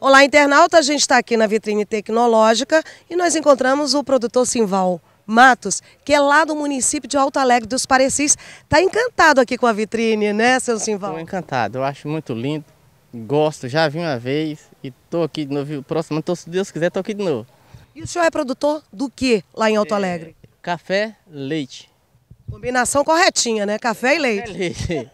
Olá, internauta, a gente está aqui na vitrine tecnológica e nós encontramos o produtor Simval Matos, que é lá do município de Alto Alegre dos Parecis. Está encantado aqui com a vitrine, né, seu Simval? Estou encantado, eu acho muito lindo, gosto, já vim uma vez e estou aqui de novo, próximo, tô, se Deus quiser, estou aqui de novo. E o senhor é produtor do que lá em Alto é, Alegre? É, café, leite. Combinação corretinha, né? Café e leite. É leite.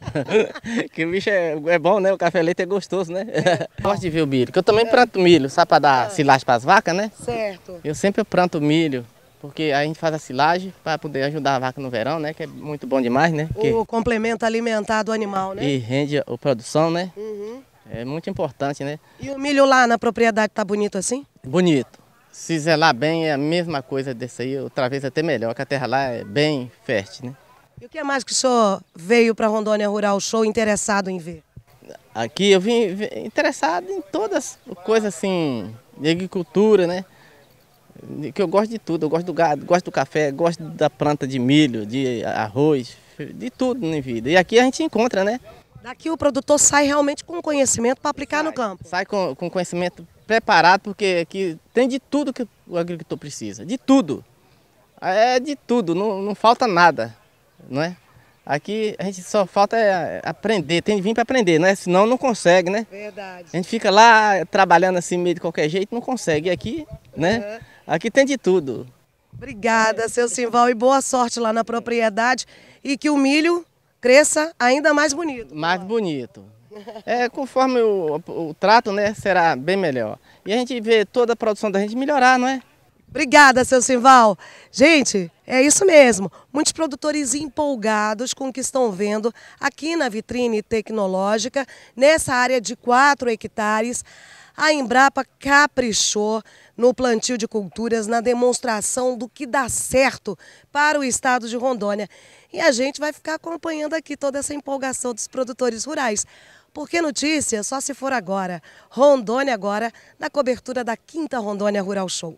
que bicho é, é, bom, né? O café e leite é gostoso, né? É. Gosto de ver o milho, que eu também é. planto milho, sabe para dar é. silagem para as vacas, né? Certo. Eu sempre planto milho, porque a gente faz a silagem para poder ajudar a vaca no verão, né? Que é muito bom demais, né? Porque... O complemento alimentar do animal, né? E rende a produção, né? Uhum. É muito importante, né? E o milho lá na propriedade tá bonito assim? Bonito. Se zelar bem é a mesma coisa desse aí, outra vez até melhor, que a terra lá é bem fértil, né? E o que é mais que o senhor veio para Rondônia Rural Show interessado em ver? Aqui eu vim, interessado em todas coisas assim, de agricultura, né? Que eu gosto de tudo, eu gosto do gado, gosto do café, gosto da planta de milho, de arroz, de tudo na vida. E aqui a gente encontra, né? Daqui o produtor sai realmente com conhecimento para aplicar sai, no campo. Sai com, com conhecimento preparado, porque aqui tem de tudo que o agricultor precisa, de tudo. É de tudo, não, não falta nada, não é? Aqui a gente só falta é aprender, tem de vir para aprender, né? Senão não consegue, né? Verdade. A gente fica lá trabalhando assim meio de qualquer jeito, não consegue. E aqui, né? Uhum. Aqui tem de tudo. Obrigada, seu Simval, e boa sorte lá na propriedade e que o milho cresça ainda mais bonito. Mais bonito. É, conforme o, o trato, né, será bem melhor. E a gente vê toda a produção da gente melhorar, não é? Obrigada, seu Simval. Gente, é isso mesmo. Muitos produtores empolgados com o que estão vendo aqui na vitrine tecnológica, nessa área de 4 hectares a Embrapa caprichou no plantio de culturas, na demonstração do que dá certo para o estado de Rondônia. E a gente vai ficar acompanhando aqui toda essa empolgação dos produtores rurais. Porque notícia só se for agora. Rondônia agora, na cobertura da Quinta Rondônia Rural Show.